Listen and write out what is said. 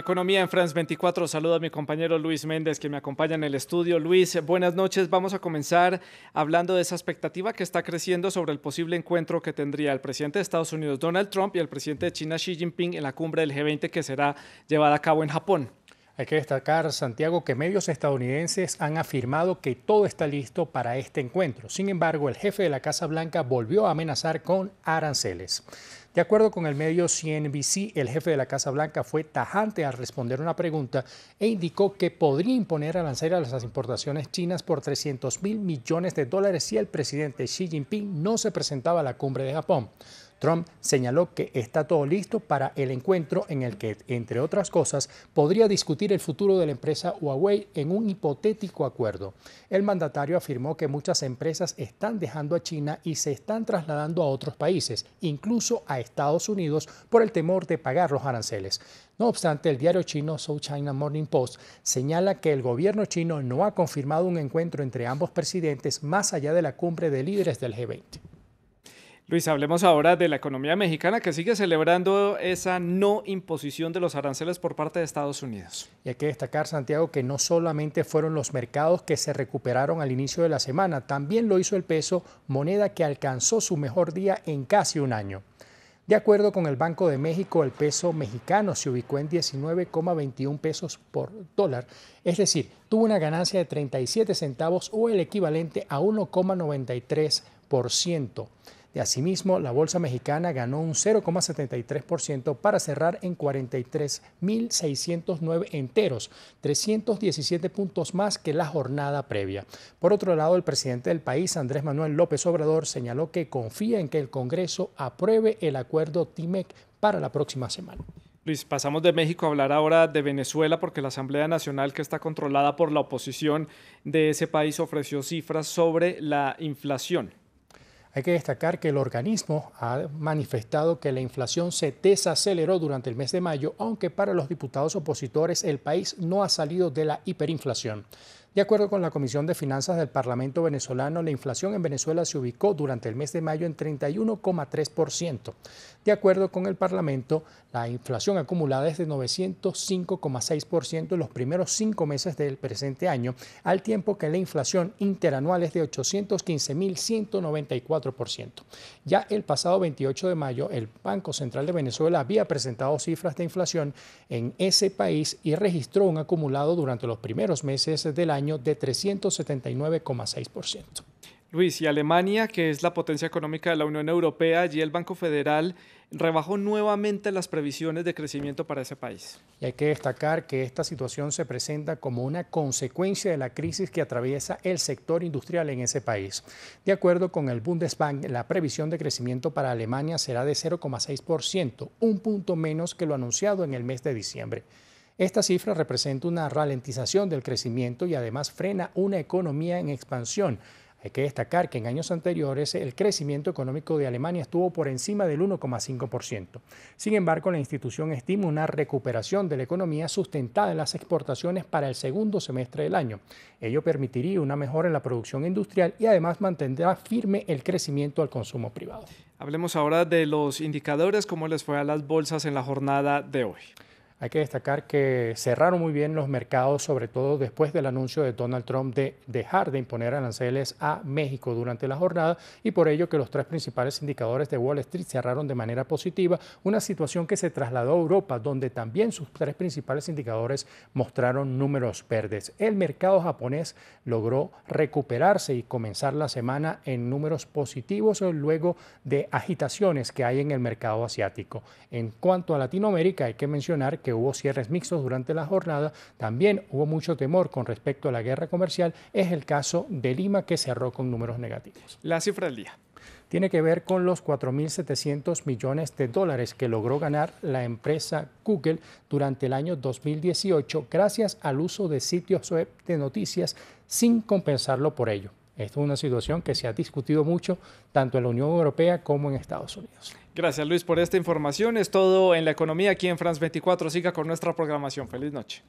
Economía en France 24. Saludo a mi compañero Luis Méndez que me acompaña en el estudio. Luis, buenas noches. Vamos a comenzar hablando de esa expectativa que está creciendo sobre el posible encuentro que tendría el presidente de Estados Unidos Donald Trump y el presidente de China Xi Jinping en la cumbre del G20 que será llevada a cabo en Japón. Hay que destacar, Santiago, que medios estadounidenses han afirmado que todo está listo para este encuentro. Sin embargo, el jefe de la Casa Blanca volvió a amenazar con aranceles. De acuerdo con el medio CNBC, el jefe de la Casa Blanca fue tajante al responder una pregunta e indicó que podría imponer aranceles a las importaciones chinas por 300 mil millones de dólares si el presidente Xi Jinping no se presentaba a la cumbre de Japón. Trump señaló que está todo listo para el encuentro en el que, entre otras cosas, podría discutir el futuro de la empresa Huawei en un hipotético acuerdo. El mandatario afirmó que muchas empresas están dejando a China y se están trasladando a otros países, incluso a Estados Unidos, por el temor de pagar los aranceles. No obstante, el diario chino South China Morning Post señala que el gobierno chino no ha confirmado un encuentro entre ambos presidentes más allá de la cumbre de líderes del G20. Luis, hablemos ahora de la economía mexicana que sigue celebrando esa no imposición de los aranceles por parte de Estados Unidos. Y hay que destacar, Santiago, que no solamente fueron los mercados que se recuperaron al inicio de la semana, también lo hizo el peso, moneda que alcanzó su mejor día en casi un año. De acuerdo con el Banco de México, el peso mexicano se ubicó en 19,21 pesos por dólar, es decir, tuvo una ganancia de 37 centavos o el equivalente a 1,93%. Asimismo, la bolsa mexicana ganó un 0,73% para cerrar en 43.609 enteros, 317 puntos más que la jornada previa. Por otro lado, el presidente del país, Andrés Manuel López Obrador, señaló que confía en que el Congreso apruebe el acuerdo TIMEC para la próxima semana. Luis, pasamos de México a hablar ahora de Venezuela porque la Asamblea Nacional, que está controlada por la oposición de ese país, ofreció cifras sobre la inflación. Hay que destacar que el organismo ha manifestado que la inflación se desaceleró durante el mes de mayo, aunque para los diputados opositores el país no ha salido de la hiperinflación. De acuerdo con la Comisión de Finanzas del Parlamento venezolano, la inflación en Venezuela se ubicó durante el mes de mayo en 31,3%. De acuerdo con el Parlamento, la inflación acumulada es de 905,6% en los primeros cinco meses del presente año, al tiempo que la inflación interanual es de 815.194%. Ya el pasado 28 de mayo, el Banco Central de Venezuela había presentado cifras de inflación en ese país y registró un acumulado durante los primeros meses del año de 379,6%. Luis, y Alemania, que es la potencia económica de la Unión Europea, y el Banco Federal rebajó nuevamente las previsiones de crecimiento para ese país. Y hay que destacar que esta situación se presenta como una consecuencia de la crisis que atraviesa el sector industrial en ese país. De acuerdo con el Bundesbank, la previsión de crecimiento para Alemania será de 0,6%, un punto menos que lo anunciado en el mes de diciembre. Esta cifra representa una ralentización del crecimiento y además frena una economía en expansión. Hay que destacar que en años anteriores el crecimiento económico de Alemania estuvo por encima del 1,5%. Sin embargo, la institución estima una recuperación de la economía sustentada en las exportaciones para el segundo semestre del año. Ello permitiría una mejora en la producción industrial y además mantendrá firme el crecimiento al consumo privado. Hablemos ahora de los indicadores, cómo les fue a las bolsas en la jornada de hoy. Hay que destacar que cerraron muy bien los mercados, sobre todo después del anuncio de Donald Trump de dejar de imponer aranceles a México durante la jornada y por ello que los tres principales indicadores de Wall Street cerraron de manera positiva, una situación que se trasladó a Europa, donde también sus tres principales indicadores mostraron números verdes. El mercado japonés logró recuperarse y comenzar la semana en números positivos luego de agitaciones que hay en el mercado asiático. En cuanto a Latinoamérica, hay que mencionar que hubo cierres mixtos durante la jornada, también hubo mucho temor con respecto a la guerra comercial, es el caso de Lima que cerró con números negativos. La cifra del día tiene que ver con los 4.700 millones de dólares que logró ganar la empresa Google durante el año 2018 gracias al uso de sitios web de noticias sin compensarlo por ello. Esta es una situación que se ha discutido mucho tanto en la Unión Europea como en Estados Unidos. Gracias Luis por esta información. Es todo en la economía aquí en France 24. Siga con nuestra programación. Feliz noche.